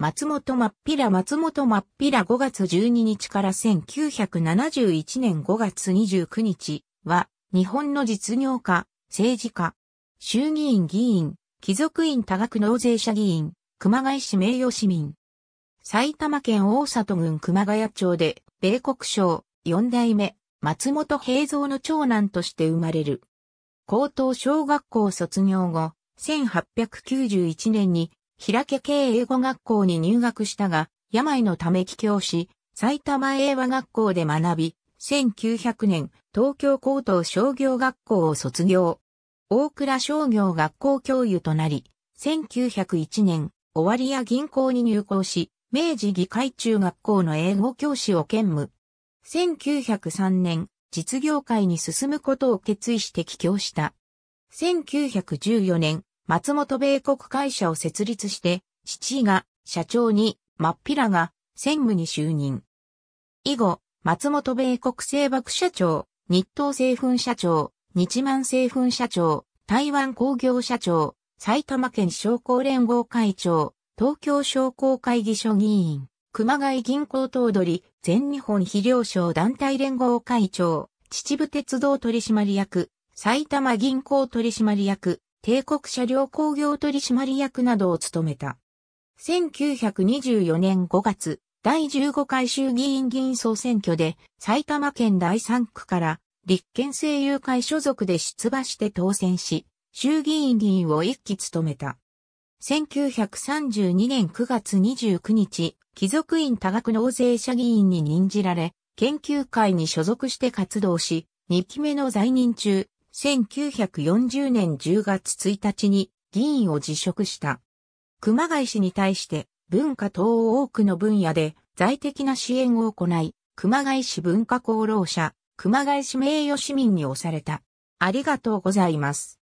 松本まっぴら松本まっぴら5月12日から1971年5月29日は、日本の実業家、政治家、衆議院議員、貴族院多額納税者議員、熊谷市名誉市民。埼玉県大里郡熊谷町で、米国省4代目、松本平蔵の長男として生まれる。高等小学校卒業後、1891年に平家系英語学校に入学したが、病のため帰郷し、埼玉英和学校で学び、1900年、東京高等商業学校を卒業。大倉商業学校教諭となり、1901年、終わりや銀行に入校し、明治議会中学校の英語教師を兼務。1903年、実業界に進むことを決意して帰郷した。1914年、松本米国会社を設立して、父が社長に、まっぴらが専務に就任。以後、松本米国政爆社長、日東製粉社長、日満製粉社長、台湾工業社長、埼玉県商工連合会長、東京商工会議所議員、熊谷銀行頭取、全日本肥料商団体連合会長、秩父鉄道取締役、埼玉銀行取締役、帝国車両工業取締役などを務めた。1924年5月、第15回衆議院議員総選挙で埼玉県第3区から立憲政友会所属で出馬して当選し、衆議院議員を一期務めた。1932年9月29日、貴族院多額納税者議員に任じられ、研究会に所属して活動し、2期目の在任中、1940年10月1日に議員を辞職した。熊谷氏に対して文化等多くの分野で在的な支援を行い、熊谷市文化功労者、熊谷市名誉市民に押された。ありがとうございます。